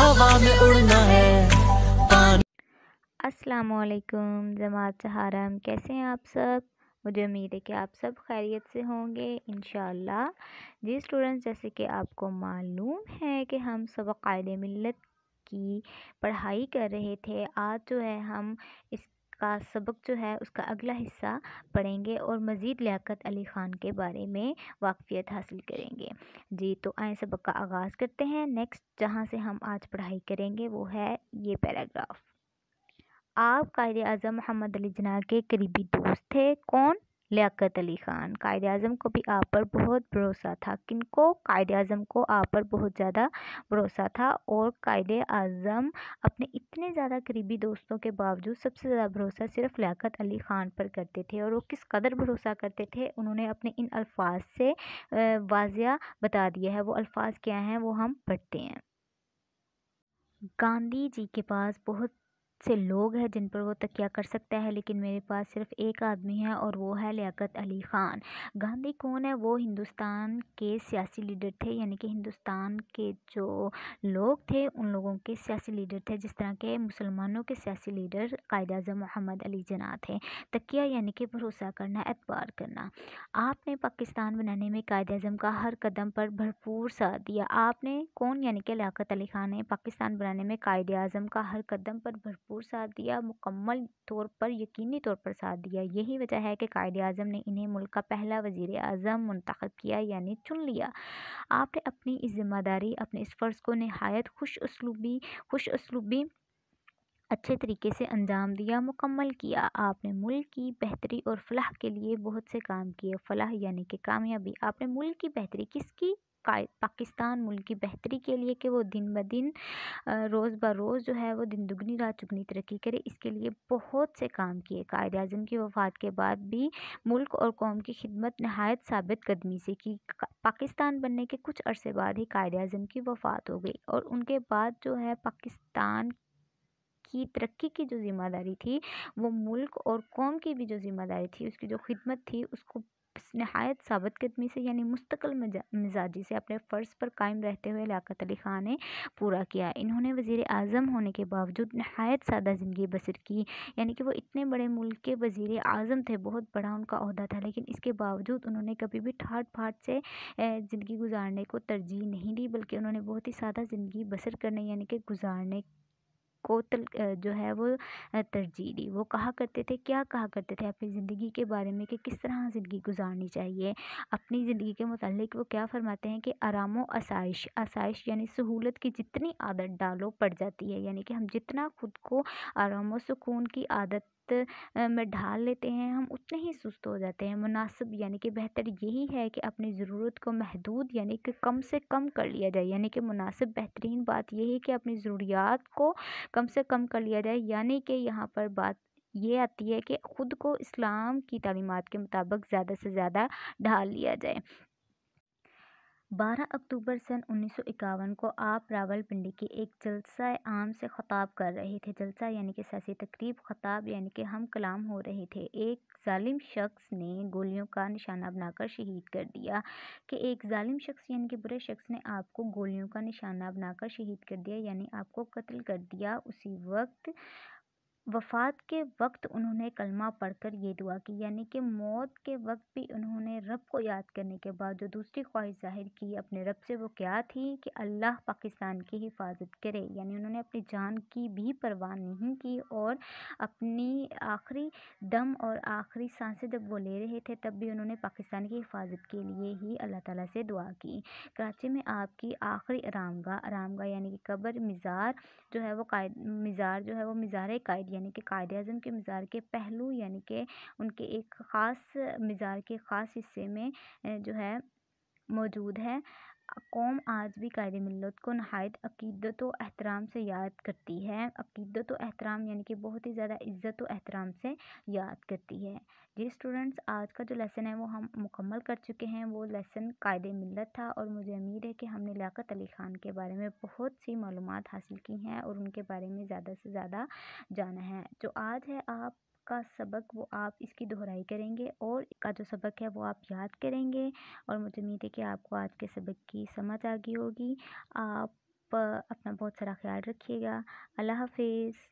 हवा में उड़ना है असलकुम जमात सहाराम कैसे हैं आप सब मुझे उम्मीद है कि आप सब खैरियत से होंगे इन जी स्टूडेंट्स जैसे कि आपको मालूम है कि हम सब मिलत की पढ़ाई कर रहे थे आज जो है हम इस का सबक जो है उसका अगला हिस्सा पढ़ेंगे और मज़ीद लियाकत अली ख़ान के बारे में वाकफ़ियत हासिल करेंगे जी तो आए सबक का आगाज़ करते हैं नेक्स्ट जहाँ से हम आज पढ़ाई करेंगे वो है ये पैराग्राफ आप कायद अजम मोहम्मद अली जना के करीबी दोस्त थे कौन लियाकत अली ख़ान कायद अज़म को भी आप पर बहुत भरोसा था किनको कायद अज़म को आप पर बहुत ज़्यादा भरोसा था और कायद अज़म अपने इतने ज़्यादा करीबी दोस्तों के बावजूद सबसे ज़्यादा भरोसा सिर्फ लियाकत अली ख़ान पर करते थे और वो किस कदर भरोसा करते थे उन्होंने अपने इन अल्फाज से वाजिया बता दिया है वो अल्फाज क्या हैं वो हम पढ़ते हैं गांधी जी के पास बहुत से लोग हैं जिन पर वो तकिया कर सकता है लेकिन मेरे पास सिर्फ एक आदमी है और वो है लियाकत अली ख़ान गांधी कौन है वो हिंदुस्तान के सियासी लीडर थे यानी कि हिंदुस्तान के जो लोग थे उन लोगों के सियासी लीडर थे जिस तरह के मुसलमानों के सियासी लीडर कायद अजम मोहम्मद अली जना थे तकिया यानी कि भरोसा करना एतबार करना आपने पाकिस्तान बनाने में कायद अजम का हर कदम पर भरपूर साथ दिया आपने कौन यानी कि लियाकत अली ख़ान ने पाकिस्तान बनाने में कायद अजम का हर कदम पर भरपूर भरपूर साथ दिया मुकम्मल तौर पर यकीनी तौर पर साथ दिया यही वजह है कि कायद अजम ने इन्हें मुल्क का पहला वजीर अजम मंतखब किया यानी चुन लिया आपने अपनी इस जिम्मेदारी अपने इस फ़र्ज़ को नहायत खुश उसलूबी खुश उसलूबी अच्छे तरीके से अंजाम दिया मुकम्मल किया आपने मुल्क की बेहतरी और फलाह के लिए बहुत से काम किए फलाह यानी कि कामयाबी आपने मुल्क की बेहतरी किसकी पाकिस्तान मुल्क की बेहतरी के लिए कि वो दिन ब दिन रोज़ ब रोज़ जो है वो दिन दुगनी रात चुगनी तरक्की करे इसके लिए बहुत से काम किए कायद अजम की वफ़ात के बाद भी मुल्क और कौम की खिदमत नहायत साबित कदमी से की पाकिस्तान बनने के कुछ अरसे बाद ही कायद अजम की वफ़ात हो गई और उनके बाद जो है पाकिस्तान की तरक्की की जो ज़िम्मेदारी थी वो मुल्क और कौम की भी जो ज़िम्मेदारी थी उसकी जो खिदमत थी उसको नहायत साबित कदमी से यानी मुस्तकिल मिजाजी से अपने फ़र्ज़ पर कायम रहते हुए लियाकत अली ख़ान ने पूरा किया इन्होंने वज़ी अजम होने के बावजूद नहायत सादा ज़िंदगी बसर की यानी कि वो इतने बड़े मुल्क के वज़ी अजम थे बहुत बड़ा उनका अहदा था लेकिन इसके बावजूद उन्होंने कभी भी ठाट फाट से ज़िंदगी गुजारने को तरजीह नहीं दी बल्कि उन्होंने बहुत ही सादा ज़िंदगी बसर करने यानी कि गुजारने को तल, जो है वो तरजीह दी वो कहा करते थे क्या कहा करते थे अपनी ज़िंदगी के बारे में कि किस तरह ज़िंदगी गुजारनी चाहिए अपनी ज़िंदगी के मतलब वो क्या फरमाते हैं कि आराम व आसाइश आसाइश यानी सहूलत की जितनी आदत डालो पड़ जाती है यानी कि हम जितना खुद को आराम व सुकून की आदत में ढाल लेते हैं हम उतने ही सुस्त हो जाते हैं मुनासिब यानी कि बेहतर यही है कि अपनी ज़रूरत को महदूद यानी कि कम से कम कर लिया जाए यानी कि मुनासिब बेहतरीन बात यही है कि अपनी ज़रूरियात को कम से कम कर लिया जाए यानी कि यहाँ पर बात ये आती है कि ख़ुद को इस्लाम की तलीमत के मुताबिक ज़्यादा से ज़्यादा ढाल लिया जाए बारह अक्टूबर सन उन्नीस सौ इक्यावन को आप रावलपिंडी के एक जलसा आम से ख़ताब कर रहे थे जलसा यानी कि सियासी तकरीब खताब यानी कि हम कलाम हो रहे थे एक ालिम शख्स ने गोलियों का निशाना बनाकर शहीद कर दिया कि एक ालिम शख्स यानी कि बुरे शख्स ने आपको गोलियों का निशाना बनाकर शहीद कर दिया यानी आपको कत्ल कर दिया उसी वक्त वफ़ात के वक्त उन्होंने कलमा पढ़कर ये दुआ की यानी कि मौत के वक्त भी उन्होंने रब को याद करने के बाद जो दूसरी ख्वाहिश जाहिर की अपने रब से वो क्या थी कि अल्लाह पाकिस्तान की हिफाजत करे यानी उन्होंने अपनी जान की भी परवाह नहीं की और अपनी आखिरी दम और आखिरी सांसें जब वो ले रहे थे तब भी उन्होंने पाकिस्तान की हिफाजत के लिए ही अल्लाह ताला से दुआ की कराची में आपकी आखिरी आराम गाह यानी कि कब्र मज़ार जो है वो कायद मज़ार जो है वो मज़ार कायद यानी कि कायद अजम के मज़ार के पहलू यानी कि उनके एक ख़ास मज़ार के ख़ास हिस्से में जो है मौजूद है कौम आज भी कायद मिलत को नहायत अकीदत व से याद करती है अकीदत व यानी कि बहुत ही ज़्यादा इज़्ज़त व से याद करती है जी स्टूडेंट्स आज का जो लेसन है वो हम मुकम्मल कर चुके हैं वो लेसन कायद मिलत था और मुझे उम्मीद है कि हमने लियाकत अली ख़ान के बारे में बहुत सी मालूम हासिल की हैं और उनके बारे में ज़्यादा से ज़्यादा जाना है जो आज है आप का सबक वो आप इसकी दोहराई करेंगे और का जो सबक है वो आप याद करेंगे और मुझे उम्मीद है कि आपको आज के सबक की समझ आ गई होगी आप अपना बहुत सारा ख्याल रखिएगा अल्लाह हाफिज़